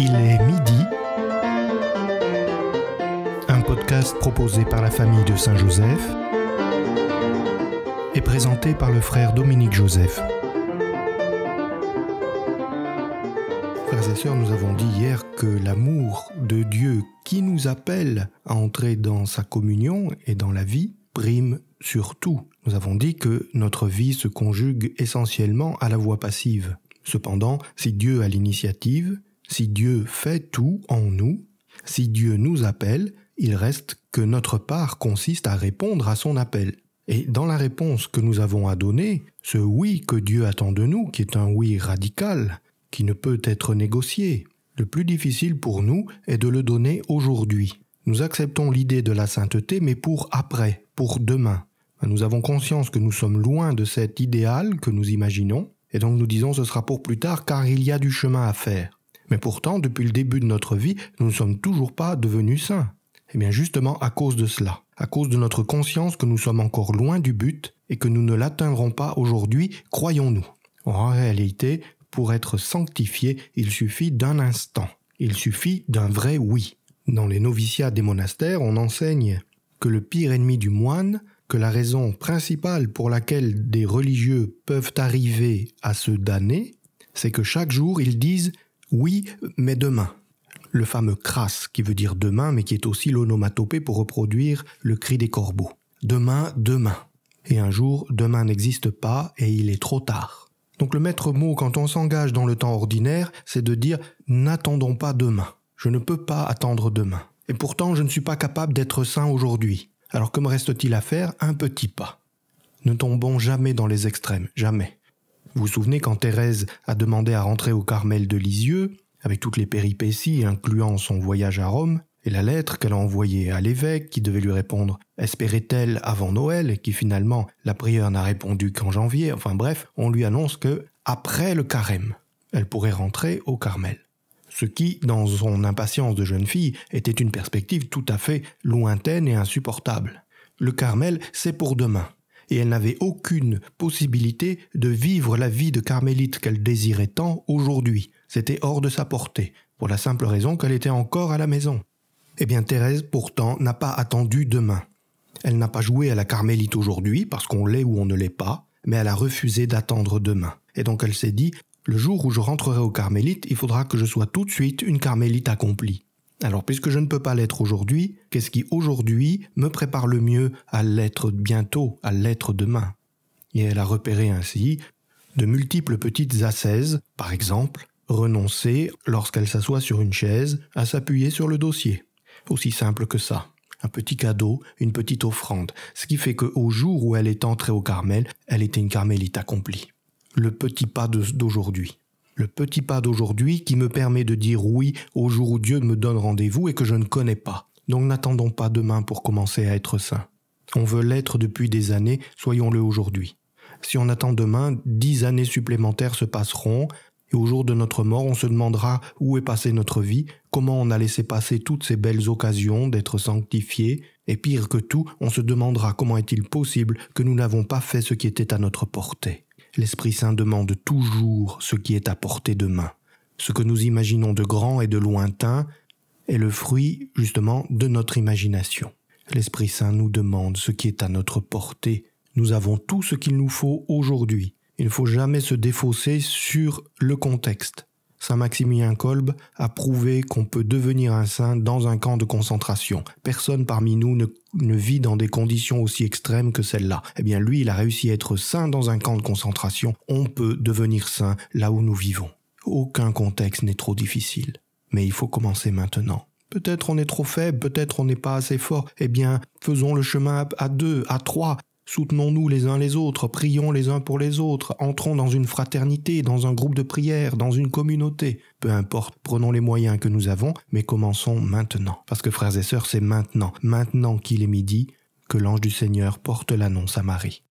Il est midi. Un podcast proposé par la famille de Saint-Joseph et présenté par le frère Dominique Joseph. Frères et sœurs, nous avons dit hier que l'amour de Dieu qui nous appelle à entrer dans sa communion et dans la vie prime sur tout. Nous avons dit que notre vie se conjugue essentiellement à la voie passive. Cependant, si Dieu a l'initiative, si Dieu fait tout en nous, si Dieu nous appelle, il reste que notre part consiste à répondre à son appel. Et dans la réponse que nous avons à donner, ce oui que Dieu attend de nous, qui est un oui radical, qui ne peut être négocié, le plus difficile pour nous est de le donner aujourd'hui. Nous acceptons l'idée de la sainteté, mais pour après, pour demain. Nous avons conscience que nous sommes loin de cet idéal que nous imaginons, et donc nous disons ce sera pour plus tard car il y a du chemin à faire. Mais pourtant, depuis le début de notre vie, nous ne sommes toujours pas devenus saints. Eh bien justement à cause de cela, à cause de notre conscience que nous sommes encore loin du but et que nous ne l'atteindrons pas aujourd'hui, croyons-nous. En réalité, pour être sanctifié, il suffit d'un instant, il suffit d'un vrai oui. Dans les noviciats des monastères, on enseigne que le pire ennemi du moine, que la raison principale pour laquelle des religieux peuvent arriver à se damner, c'est que chaque jour ils disent oui, mais demain. Le fameux crasse qui veut dire demain, mais qui est aussi l'onomatopée pour reproduire le cri des corbeaux. Demain, demain. Et un jour, demain n'existe pas et il est trop tard. Donc le maître mot quand on s'engage dans le temps ordinaire, c'est de dire n'attendons pas demain. Je ne peux pas attendre demain. Et pourtant, je ne suis pas capable d'être sain aujourd'hui. Alors que me reste-t-il à faire Un petit pas. Ne tombons jamais dans les extrêmes, jamais. Vous vous souvenez quand Thérèse a demandé à rentrer au Carmel de Lisieux, avec toutes les péripéties incluant son voyage à Rome, et la lettre qu'elle a envoyée à l'évêque qui devait lui répondre espérait-elle avant Noël, et qui finalement la prieure n'a répondu qu'en janvier, enfin bref, on lui annonce que, après le carême, elle pourrait rentrer au Carmel. Ce qui, dans son impatience de jeune fille, était une perspective tout à fait lointaine et insupportable. Le Carmel, c'est pour demain et elle n'avait aucune possibilité de vivre la vie de carmélite qu'elle désirait tant aujourd'hui. C'était hors de sa portée, pour la simple raison qu'elle était encore à la maison. Eh bien Thérèse pourtant n'a pas attendu demain. Elle n'a pas joué à la carmélite aujourd'hui parce qu'on l'est ou on ne l'est pas, mais elle a refusé d'attendre demain. Et donc elle s'est dit, le jour où je rentrerai au carmélite, il faudra que je sois tout de suite une carmélite accomplie. Alors puisque je ne peux pas l'être aujourd'hui, qu'est-ce qui aujourd'hui me prépare le mieux à l'être bientôt, à l'être demain Et elle a repéré ainsi de multiples petites assaises, par exemple, renoncer lorsqu'elle s'assoit sur une chaise à s'appuyer sur le dossier. Aussi simple que ça. Un petit cadeau, une petite offrande, ce qui fait qu'au jour où elle est entrée au Carmel, elle était une carmélite accomplie. Le petit pas d'aujourd'hui le petit pas d'aujourd'hui qui me permet de dire oui au jour où Dieu me donne rendez-vous et que je ne connais pas. Donc n'attendons pas demain pour commencer à être saint. On veut l'être depuis des années, soyons-le aujourd'hui. Si on attend demain, dix années supplémentaires se passeront, et au jour de notre mort, on se demandera où est passée notre vie, comment on a laissé passer toutes ces belles occasions d'être sanctifiés, et pire que tout, on se demandera comment est-il possible que nous n'avons pas fait ce qui était à notre portée l'Esprit Saint demande toujours ce qui est à portée de main. Ce que nous imaginons de grand et de lointain est le fruit justement de notre imagination. L'Esprit Saint nous demande ce qui est à notre portée. Nous avons tout ce qu'il nous faut aujourd'hui. Il ne faut jamais se défausser sur le contexte. Saint-Maximilien Kolb a prouvé qu'on peut devenir un saint dans un camp de concentration. Personne parmi nous ne, vit dans des conditions aussi extrêmes que celles-là. Eh bien, lui, il a réussi à être saint dans un camp de concentration. On peut devenir saint là où nous vivons. Aucun contexte n'est trop difficile. Mais il faut commencer maintenant. Peut-être on est trop faible, peut-être on n'est pas assez fort. Eh bien, faisons le chemin à deux, à trois, Soutenons-nous les uns les autres, prions les uns pour les autres, entrons dans une fraternité, dans un groupe de prière, dans une communauté. Peu importe, prenons les moyens que nous avons, mais commençons maintenant. Parce que frères et sœurs, c'est maintenant, maintenant qu'il est midi, que l'ange du Seigneur porte l'annonce à Marie.